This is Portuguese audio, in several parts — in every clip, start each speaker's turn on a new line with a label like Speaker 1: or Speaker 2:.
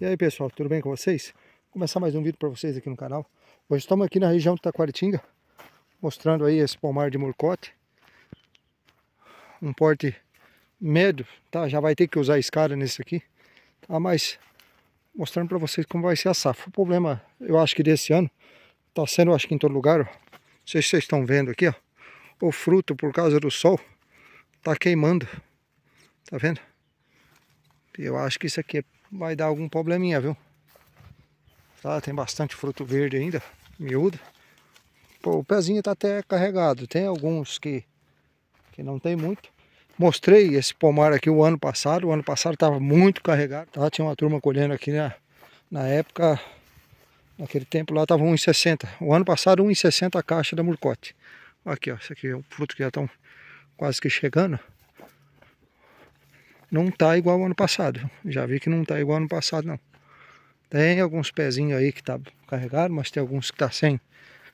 Speaker 1: E aí pessoal, tudo bem com vocês? Vou começar mais um vídeo para vocês aqui no canal. Hoje estamos aqui na região de Taquaritinga, mostrando aí esse palmar de murcote. Um porte médio, tá? Já vai ter que usar escada nesse aqui, tá? Mas mostrando para vocês como vai ser a safra. O problema, eu acho que desse ano, tá sendo, acho que em todo lugar, ó. Não sei se vocês estão vendo aqui, ó. O fruto, por causa do sol, tá queimando. Tá vendo? Eu acho que isso aqui vai dar algum probleminha, viu? Tá, tem bastante fruto verde ainda, miúdo. Pô, o pezinho tá até carregado. Tem alguns que, que não tem muito. Mostrei esse pomar aqui o ano passado. O ano passado tava muito carregado. Tá? Tinha uma turma colhendo aqui na, na época. Naquele tempo lá tava 1,60. O ano passado 1,60 a caixa da Murcote. Aqui, ó. Esse aqui é um fruto que já estão quase que chegando não tá igual ao ano passado. Já vi que não tá igual ao ano passado, não. Tem alguns pezinhos aí que tá carregado, mas tem alguns que tá sem,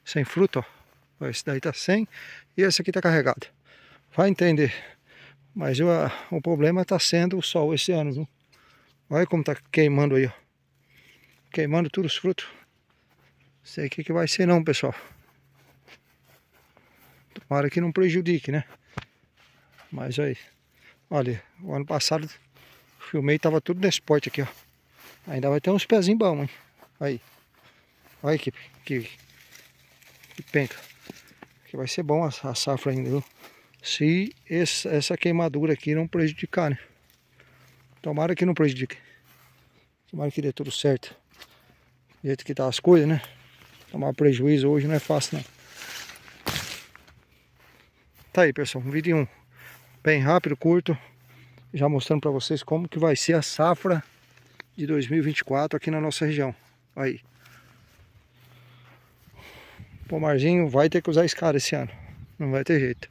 Speaker 1: sem fruto, ó. Esse daí tá sem e esse aqui tá carregado. Vai entender. Mas eu, a, ah, o problema tá sendo o sol esse ano, viu? Olha como tá queimando aí, ó. Queimando todos os frutos. Sei o que, que vai ser não, pessoal. Tomara que não prejudique, né? Mas aí... Olha, o ano passado filmei tava tudo nesse porte aqui, ó. Ainda vai ter uns pezinhos bons, hein? Aí. Olha que, que, que penca. Que vai ser bom a, a safra ainda, viu? Se essa queimadura aqui não prejudicar, né? Tomara que não prejudique. Tomara que dê tudo certo. Do jeito que tá as coisas, né? Tomar prejuízo hoje não é fácil, não. Tá aí, pessoal. Um vídeo Um bem rápido, curto, já mostrando para vocês como que vai ser a safra de 2024 aqui na nossa região. Aí. O pomarzinho vai ter que usar escada esse ano. Não vai ter jeito.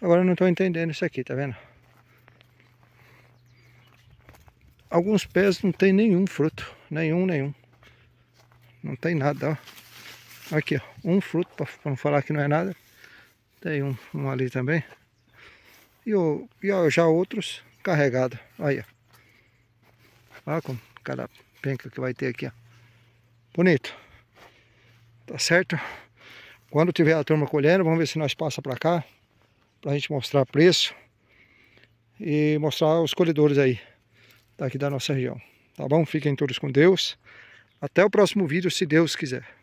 Speaker 1: Agora eu não estou entendendo isso aqui, tá vendo? Alguns pés não tem nenhum fruto. Nenhum, nenhum. Não tem nada, ó. Aqui, ó. Um fruto, para não falar que não é nada. Tem um, um ali também. E, o, e ó, já outros carregados. Aí, ó. Olha como cada penca que vai ter aqui, ó. Bonito. Tá certo? Quando tiver a turma colhendo, vamos ver se nós passa para cá. Pra gente mostrar preço. E mostrar os colhedores aí. Daqui da nossa região. Tá bom? Fiquem todos com Deus. Até o próximo vídeo, se Deus quiser.